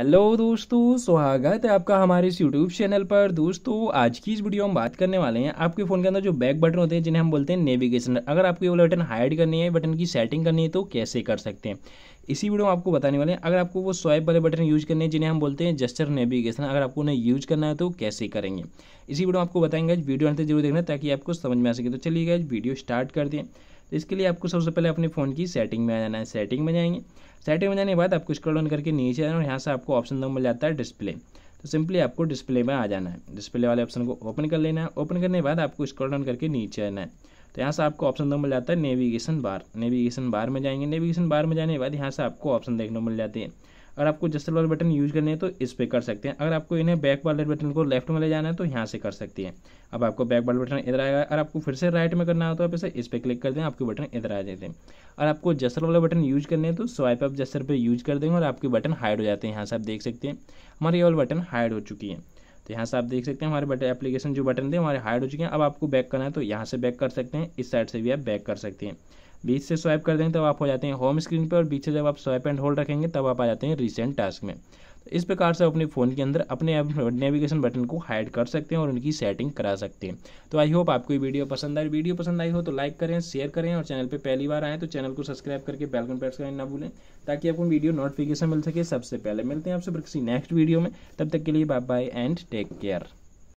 hello दोस्तों स्वागत है आपका हमारे इस यूट्यूब चैनल पर दोस्तों आज की इस वीडियो हम बात करने वाले हैं आपके फ़ोन के अंदर जो बैक बटन होते हैं जिन्हें हम बोलते हैं नेविगेशन अगर आपको ये वाला बटन हाइड करनी है बटन की सेटिंग करनी है तो कैसे कर सकते हैं इसी वीडियो में आपको बताने वाले हैं अगर आपको वो स्वाइप वाले बटन यूज़ करने हैं जिन्हें हम बोलते हैं जस्टर नेविगेशन अगर आपको उन्हें यूज़ करना है तो कैसे करेंगे इसी वीडियो में आपको बताएंगे वीडियो अंत जरूर देखना ताकि आपको समझ में आ सके तो चलिए गए वीडियो स्टार्ट कर दें तो इसके लिए आपको सबसे पहले अपने फ़ोन की सेटिंग में आ जाना है सेटिंग में जाएंगे सेटिंग में जाने के बाद आपको स्क्रॉल डाउन करके नीचे आना और यहाँ से आपको ऑप्शन नंबर जाता है डिस्प्ले तो सिंपली आपको डिस्प्ले में आ जाना है डिस्प्ले वाले ऑप्शन को ओपन कर लेना है ओपन करने के बाद आपको स्क्रॉल डाउन करके नीचे आना है तो यहाँ से आपको ऑप्शन दो मिल जाता है नेविगेशन बार नेविगेशन बार में जाएंगे नेविगेशन बार में जाने के बाद यहाँ से आपको ऑप्शन देखने को मिल जाती है अगर आपको जस्टर वाले बटन यूज करने हैं तो इस पर कर सकते हैं अगर आपको इन्हें बैक वाले बटन को लेफ्ट में ले जाना है तो यहाँ से कर सकते हैं अब आपको बैक वाले बटन इधर आएगा अगर आपको फिर से राइट में करना हो तो आप इसे इस पर क्लिक कर दें आपके बटन इधर आ जाते हैं और आपको जस्टर वाले बटन यूज करने हैं तो स्वाइप अप जस्टर पर यूज कर देंगे और आपके बटन हाइड हो जाते हैं यहाँ से आप देख सकते हैं ये वाले बटन हाइड हो चुकी है तो यहाँ से आप देख सकते हैं हमारे बटन एप्लीकेशन जो बटन थे हमारे हाइड हो चुके हैं अब आपको बैक करना है तो यहाँ से बैक कर सकते हैं इस साइड से भी आप बैक कर सकते हैं बीच से स्वाइप कर देंगे तब आप हो जाते हैं होम स्क्रीन पर और बीच से जब आप स्वाइप एंड होल्ड रखेंगे तब आप आ जाते हैं रिसेंट टास्क में तो इस प्रकार से आप अपने फ़ोन के अंदर अपने नेविगेशन बटन को हाइड कर सकते हैं और उनकी सेटिंग करा सकते हैं तो आई होप आपको ये वीडियो पसंद आए वीडियो पसंद आई हो तो लाइक करें शेयर करें और चैनल पर पहली बार आएँ तो चैनल को सब्सक्राइब करके बेलकन प्रेस करें ना भूलें ताकि आपको वीडियो नोटिफिकेशन मिल सके सबसे पहले मिलते हैं आपसे किसी नेक्स्ट वीडियो में तब तक के लिए bye bye and take care